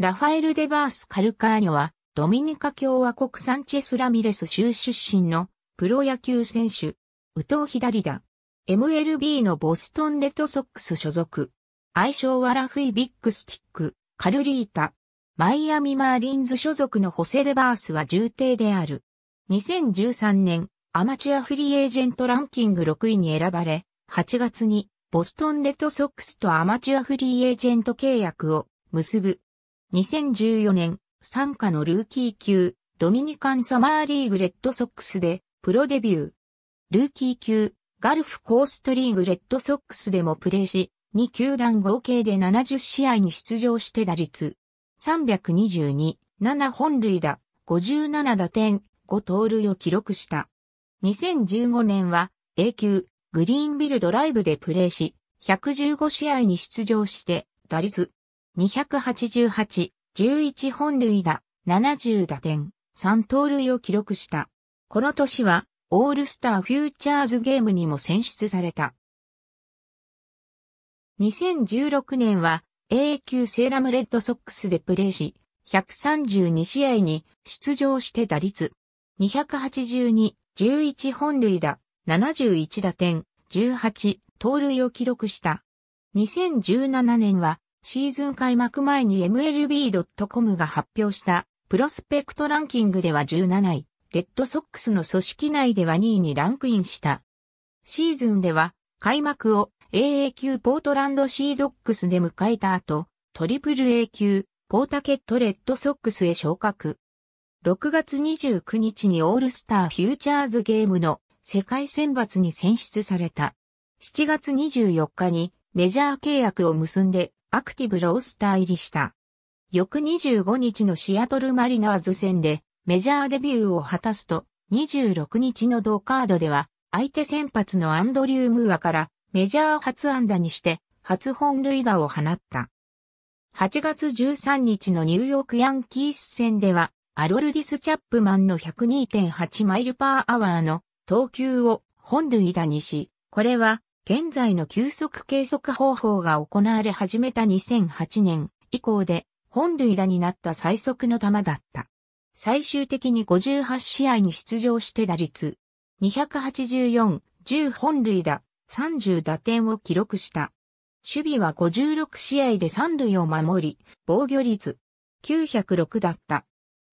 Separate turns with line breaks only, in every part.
ラファエル・デバース・カルカーニョは、ドミニカ共和国サンチェス・ラミレス州出身のプロ野球選手、右投左打。MLB のボストンレッドソックス所属。愛称はラフィ・ビッグスティック、カルリータ。マイアミ・マーリンズ所属のホセ・デバースは重帝である。2013年、アマチュアフリーエージェントランキング6位に選ばれ、8月にボストンレッドソックスとアマチュアフリーエージェント契約を結ぶ。2014年、参加のルーキー級、ドミニカンサマーリーグレッドソックスで、プロデビュー。ルーキー級、ガルフコーストリーグレッドソックスでもプレーし、2球団合計で70試合に出場して打率。322、7本塁打、57打点、5盗塁を記録した。2015年は A 級グリーンビルドライブでプレーし、115試合に出場して打率288、11本塁打、70打点、3盗塁を記録した。この年は、オールスターフューチャーズゲームにも選出された。2016年は A 級セーラムレッドソックスでプレーし、132試合に出場して打率282、11本塁打、71打点、18盗塁を記録した。2017年はシーズン開幕前に MLB.com が発表したプロスペクトランキングでは17位、レッドソックスの組織内では2位にランクインした。シーズンでは開幕を AA 級ポートランドシードックスで迎えた後、トリプル A 級ポータケットレッドソックスへ昇格。6月29日にオールスターフューチャーズゲームの世界選抜に選出された。7月24日にメジャー契約を結んでアクティブロースター入りした。翌25日のシアトルマリナーズ戦でメジャーデビューを果たすと、26日の同カードでは、相手先発のアンドリュー・ムーアからメジャー初安打にして初本塁打を放った。8月13日のニューヨークヤンキース戦では、アロルディス・チャップマンの102.8マイルパーアワーの投球を本塁打にし、これは現在の急速計測方法が行われ始めた2008年以降で本塁打になった最速の球だった。最終的に58試合に出場して打率284、10本塁打、30打点を記録した。守備は56試合で3塁を守り、防御率906だった。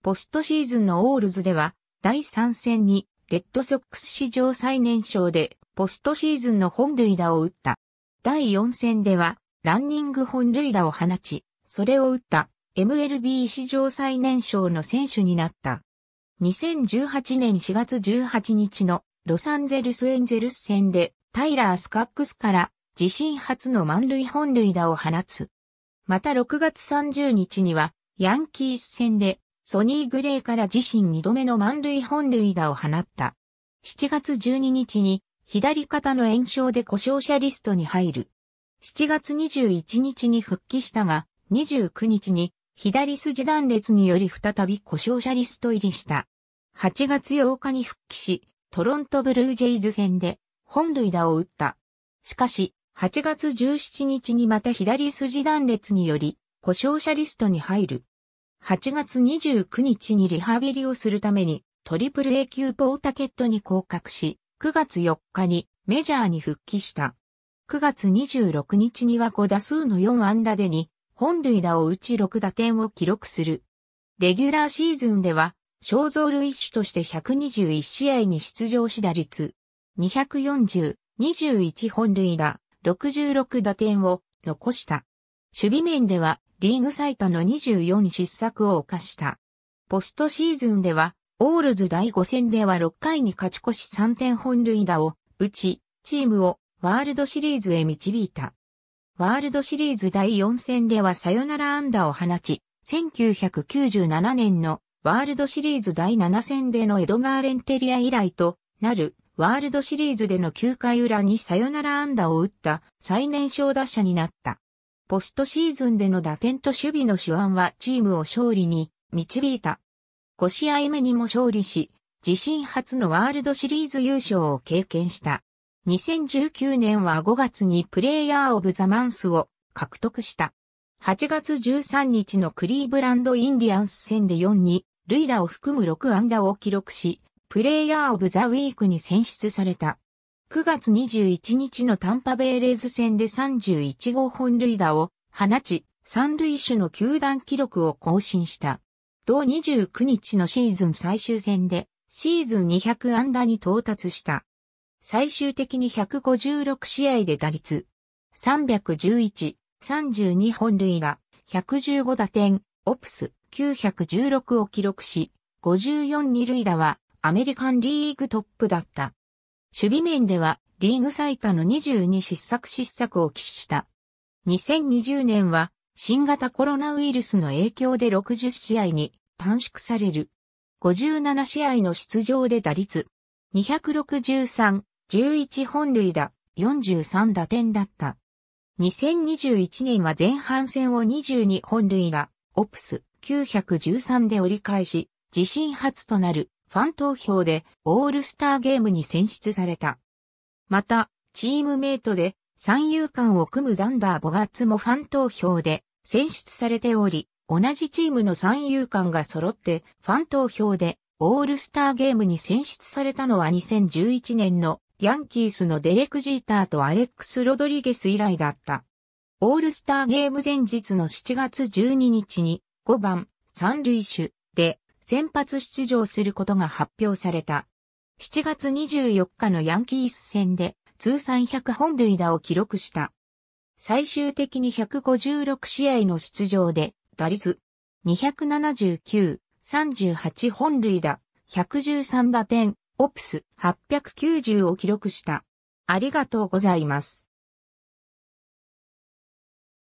ポストシーズンのオールズでは、第3戦にレッドソックス史上最年少でポストシーズンの本塁打を打った。第4戦では、ランニング本塁打を放ち、それを打った MLB 史上最年少の選手になった。2018年4月18日のロサンゼルスエンゼルス戦でタイラー・スカックスから自身初の満塁本塁打を放つ。また6月30日にはヤンキース戦でソニー・グレイから自身2度目の満塁本塁打を放った。7月12日に左肩の炎症で故障者リストに入る。7月21日に復帰したが、29日に左筋断裂により再び故障者リスト入りした。8月8日に復帰し、トロントブルージェイズ戦で本塁打を打った。しかし、8月17日にまた左筋断裂により故障者リストに入る。8月29日にリハビリをするためにトリプル A 級ポータケットに降格し、9月4日にメジャーに復帰した。9月26日には5打数の4安打でに、本塁打を打ち6打点を記録する。レギュラーシーズンでは、肖像類種として121試合に出場し打率、240、21本塁打、66打点を残した。守備面では、リーグ最多の24失策を犯した。ポストシーズンでは、オールズ第5戦では6回に勝ち越し3点本塁打を打ち、チームをワールドシリーズへ導いた。ワールドシリーズ第4戦ではサヨナラ安打を放ち、1997年のワールドシリーズ第7戦でのエドガー・レンテリア以来となるワールドシリーズでの9回裏にサヨナラ安打を打った最年少打者になった。ポストシーズンでの打点と守備の手腕はチームを勝利に導いた。5試合目にも勝利し、自身初のワールドシリーズ優勝を経験した。2019年は5月にプレイヤーオブザマンスを獲得した。8月13日のクリーブランドインディアンス戦で4に、塁打を含む6安打を記録し、プレイヤーオブザウィークに選出された。9月21日のタンパベーレーズ戦で31号本塁打を放ち、三塁手の球団記録を更新した。同29日のシーズン最終戦で、シーズン200安打に到達した。最終的に156試合で打率311、32本塁打、115打点、オプス916を記録し、54二塁打はアメリカンリーグトップだった。守備面ではリーグ最多の22失策失策を喫した。2020年は新型コロナウイルスの影響で60試合に短縮される。57試合の出場で打率263、11本塁打、43打点だった。2021年は前半戦を22本塁打、オプス913で折り返し、自身初となるファン投票でオールスターゲームに選出された。また、チームメイトで三遊間を組むザンダー・ボガッツもファン投票で選出されており、同じチームの三遊間が揃ってファン投票でオールスターゲームに選出されたのは2011年のヤンキースのデレク・ジーターとアレックス・ロドリゲス以来だった。オールスターゲーム前日の7月12日に5番三塁手で先発出場することが発表された。7月24日のヤンキース戦で通算100本塁打を記録した。最終的に156試合の出場で、打率279、38本塁打、113打点、オプス890を記録した。ありがとうございます。